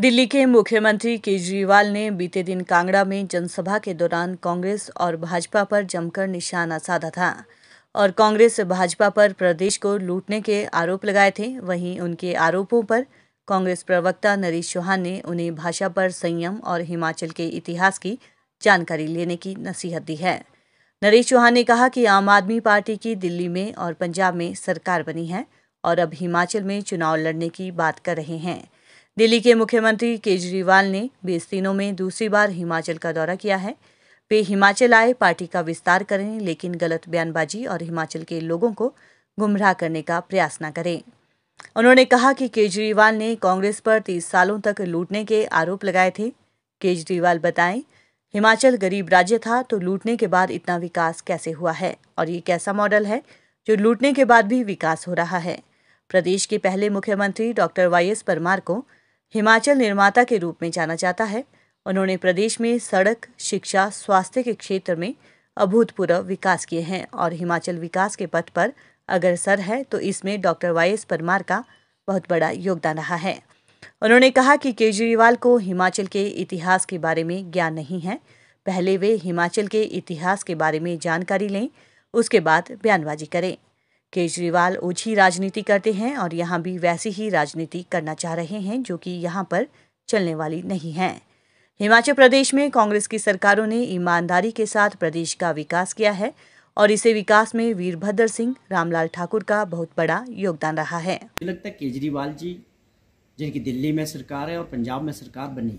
दिल्ली के मुख्यमंत्री केजरीवाल ने बीते दिन कांगड़ा में जनसभा के दौरान कांग्रेस और भाजपा पर जमकर निशाना साधा था और कांग्रेस भाजपा पर प्रदेश को लूटने के आरोप लगाए थे वहीं उनके आरोपों पर कांग्रेस प्रवक्ता नरेश चौहान ने उन्हें भाषा पर संयम और हिमाचल के इतिहास की जानकारी लेने की नसीहत दी है नरेश चौहान ने कहा कि आम आदमी पार्टी की दिल्ली में और पंजाब में सरकार बनी है और अब हिमाचल में चुनाव लड़ने की बात कर रहे हैं दिल्ली के मुख्यमंत्री केजरीवाल ने बीस दिनों में दूसरी बार हिमाचल का दौरा किया है वे हिमाचल आए पार्टी का विस्तार करें लेकिन गलत बयानबाजी और हिमाचल के लोगों को गुमराह करने का प्रयास न करें उन्होंने कहा कि केजरीवाल ने कांग्रेस पर तीस सालों तक लूटने के आरोप लगाए थे केजरीवाल बताएं हिमाचल गरीब राज्य था तो लूटने के बाद इतना विकास कैसे हुआ है और ये कैसा मॉडल है जो लूटने के बाद भी विकास हो रहा है प्रदेश के पहले मुख्यमंत्री डॉक्टर वाई एस परमार को हिमाचल निर्माता के रूप में जाना जाता है उन्होंने प्रदेश में सड़क शिक्षा स्वास्थ्य के क्षेत्र में अभूतपूर्व विकास किए हैं और हिमाचल विकास के पथ पर अगर सर है तो इसमें डॉक्टर वाई एस परमार का बहुत बड़ा योगदान रहा है उन्होंने कहा कि केजरीवाल को हिमाचल के इतिहास के बारे में ज्ञान नहीं है पहले वे हिमाचल के इतिहास के बारे में जानकारी लें उसके बाद बयानबाजी करें केजरीवाल ओछी राजनीति करते हैं और यहाँ भी वैसी ही राजनीति करना चाह रहे हैं जो कि यहाँ पर चलने वाली नहीं है हिमाचल प्रदेश में कांग्रेस की सरकारों ने ईमानदारी के साथ प्रदेश का विकास किया है और इसे विकास में वीरभद्र सिंह रामलाल ठाकुर का बहुत बड़ा योगदान रहा है मुझे लगता है केजरीवाल जी जिनकी दिल्ली में सरकार है और पंजाब में सरकार बनी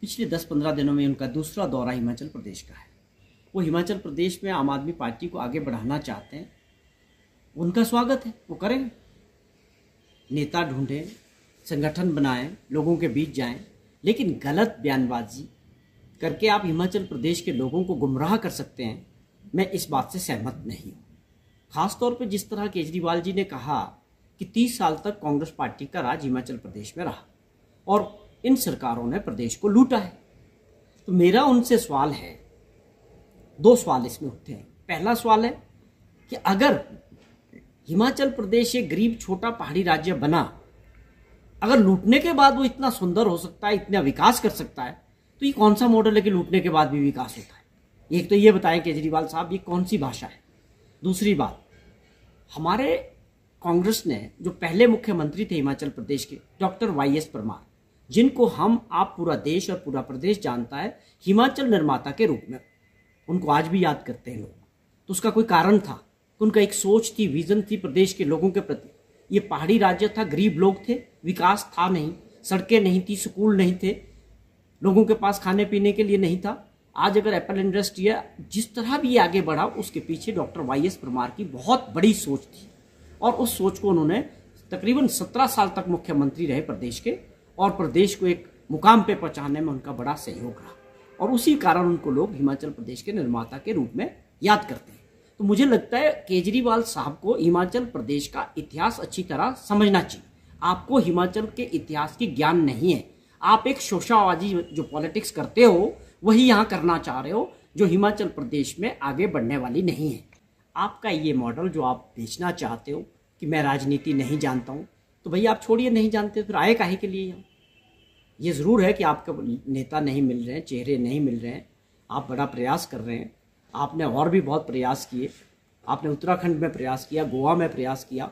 पिछले दस पंद्रह दिनों में उनका दूसरा दौरा हिमाचल प्रदेश का है वो हिमाचल प्रदेश में आम आदमी पार्टी को आगे बढ़ाना चाहते हैं उनका स्वागत है वो करेंगे नेता ढूंढें संगठन बनाएं लोगों के बीच जाएं लेकिन गलत बयानबाजी करके आप हिमाचल प्रदेश के लोगों को गुमराह कर सकते हैं मैं इस बात से सहमत नहीं हूँ खासतौर पर जिस तरह केजरीवाल जी ने कहा कि तीस साल तक कांग्रेस पार्टी का राज हिमाचल प्रदेश में रहा और इन सरकारों ने प्रदेश को लूटा है तो मेरा उनसे सवाल है दो सवाल इसमें उठते हैं पहला सवाल है कि अगर हिमाचल प्रदेश एक गरीब छोटा पहाड़ी राज्य बना अगर लूटने के बाद वो इतना सुंदर हो सकता है इतना विकास कर सकता है तो ये कौन सा मॉडल है कि लूटने के बाद भी विकास होता है एक तो ये बताएं केजरीवाल साहब ये कौन सी भाषा है दूसरी बात हमारे कांग्रेस ने जो पहले मुख्यमंत्री थे हिमाचल प्रदेश के डॉक्टर वाई एस परमार जिनको हम आप पूरा देश और पूरा प्रदेश जानता है हिमाचल निर्माता के रूप में उनको आज भी याद करते हैं लोग तो उसका कोई कारण था उनका एक सोच थी विजन थी प्रदेश के लोगों के प्रति ये पहाड़ी राज्य था गरीब लोग थे विकास था नहीं सड़कें नहीं थी स्कूल नहीं थे लोगों के पास खाने पीने के लिए नहीं था आज अगर एप्पल इंडस्ट्री है जिस तरह भी ये आगे बढ़ा उसके पीछे डॉक्टर वाई एस परमार की बहुत बड़ी सोच थी और उस सोच को उन्होंने तकरीबन सत्रह साल तक मुख्यमंत्री रहे प्रदेश के और प्रदेश को एक मुकाम पे पहुंचाने में उनका बड़ा सहयोग रहा और उसी कारण उनको लोग हिमाचल प्रदेश के निर्माता के रूप में याद करते हैं तो मुझे लगता है केजरीवाल साहब को हिमाचल प्रदेश का इतिहास अच्छी तरह समझना चाहिए आपको हिमाचल के इतिहास की ज्ञान नहीं है आप एक शोशाबाजी जो पॉलिटिक्स करते हो वही यहाँ करना चाह रहे हो जो हिमाचल प्रदेश में आगे बढ़ने वाली नहीं है आपका ये मॉडल जो आप बेचना चाहते हो कि मैं राजनीति नहीं जानता हूँ तो भैया आप छोड़िए नहीं जानते फिर आए काहे के लिए यहाँ ये ज़रूर है कि आपके नेता नहीं मिल रहे हैं चेहरे नहीं मिल रहे हैं आप बड़ा प्रयास कर रहे हैं आपने और भी बहुत प्रयास किए आपने उत्तराखंड में प्रयास किया गोवा में प्रयास किया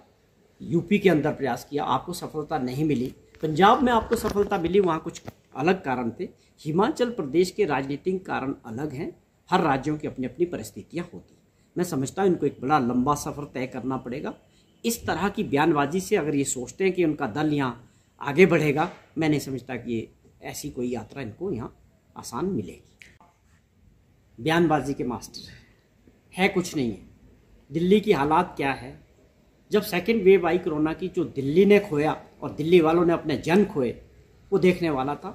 यूपी के अंदर प्रयास किया आपको सफलता नहीं मिली पंजाब में आपको सफलता मिली वहाँ कुछ अलग कारण थे हिमाचल प्रदेश के राजनीतिक कारण अलग हैं हर राज्यों की अपनी अपनी परिस्थितियाँ होती मैं समझता हूँ इनको एक बड़ा लंबा सफ़र तय करना पड़ेगा इस तरह की बयानबाजी से अगर ये सोचते हैं कि उनका दल यहाँ आगे बढ़ेगा मैं नहीं समझता कि ऐसी कोई यात्रा इनको यहाँ आसान मिलेगी बयानबाजी के मास्टर हैं है कुछ नहीं है दिल्ली की हालात क्या है जब सेकेंड वेव आई कोरोना की जो दिल्ली ने खोया और दिल्ली वालों ने अपने जन खोए वो देखने वाला था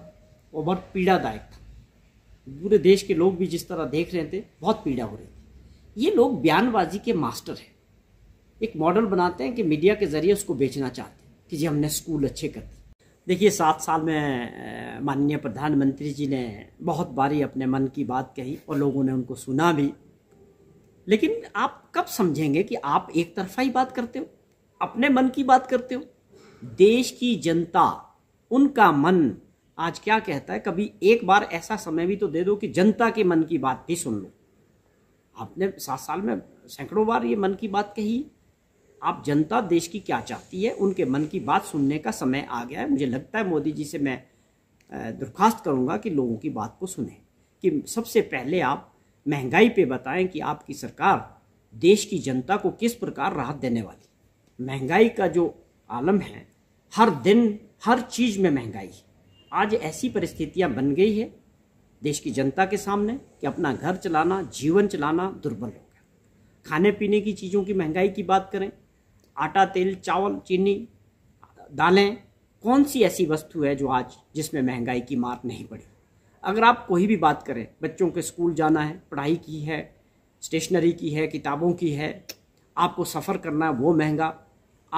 वो बहुत पीड़ादायक था पूरे देश के लोग भी जिस तरह देख रहे थे बहुत पीड़ा हो रही थी ये लोग बयानबाजी के मास्टर हैं एक मॉडल बनाते हैं कि मीडिया के जरिए उसको बेचना चाहते हैं कि जी हमने स्कूल अच्छे कर दिए देखिए सात साल में माननीय प्रधानमंत्री जी ने बहुत बारी अपने मन की बात कही और लोगों ने उनको सुना भी लेकिन आप कब समझेंगे कि आप एक तरफा ही बात करते हो अपने मन की बात करते हो देश की जनता उनका मन आज क्या कहता है कभी एक बार ऐसा समय भी तो दे दो कि जनता के मन की बात भी सुन लो आपने सात साल में सैकड़ों बार ये मन की बात कही आप जनता देश की क्या चाहती है उनके मन की बात सुनने का समय आ गया है मुझे लगता है मोदी जी से मैं दरख्वास्त करूँगा कि लोगों की बात को सुने कि सबसे पहले आप महंगाई पे बताएं कि आपकी सरकार देश की जनता को किस प्रकार राहत देने वाली महंगाई का जो आलम है हर दिन हर चीज़ में महंगाई है आज ऐसी परिस्थितियां बन गई है देश की जनता के सामने कि अपना घर चलाना जीवन चलाना दुर्बल हो गया खाने पीने की चीज़ों की महंगाई की बात करें आटा तेल चावल चीनी दालें कौन सी ऐसी वस्तु है जो आज जिसमें महंगाई की मार नहीं पड़ी अगर आप कोई भी बात करें बच्चों के स्कूल जाना है पढ़ाई की है स्टेशनरी की है किताबों की है आपको सफ़र करना है वो महंगा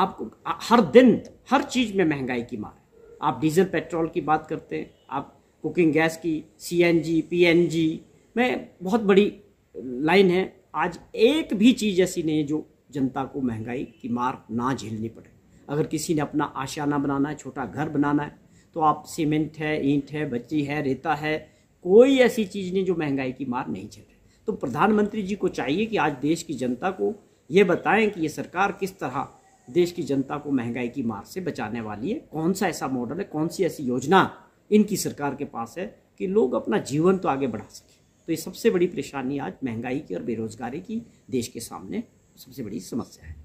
आपको हर दिन हर चीज़ में महंगाई की मार है आप डीजल पेट्रोल की बात करते हैं आप कुकिंग गैस की सीएनजी पीएनजी में बहुत बड़ी लाइन है आज एक भी चीज़ ऐसी नहीं है जो जनता को महंगाई की मार ना झेलनी पड़े अगर किसी ने अपना आशियाना बनाना है छोटा घर बनाना है तो आप सीमेंट है ईंट है बच्ची है रेता है कोई ऐसी चीज़ नहीं जो महंगाई की मार नहीं झेल तो प्रधानमंत्री जी को चाहिए कि आज देश की जनता को ये बताएं कि ये सरकार किस तरह देश की जनता को महंगाई की मार से बचाने वाली है कौन सा ऐसा मॉडल है कौन सी ऐसी योजना इनकी सरकार के पास है कि लोग अपना जीवन तो आगे बढ़ा सकें तो ये सबसे बड़ी परेशानी आज महंगाई की और बेरोज़गारी की देश के सामने सबसे बड़ी समस्या है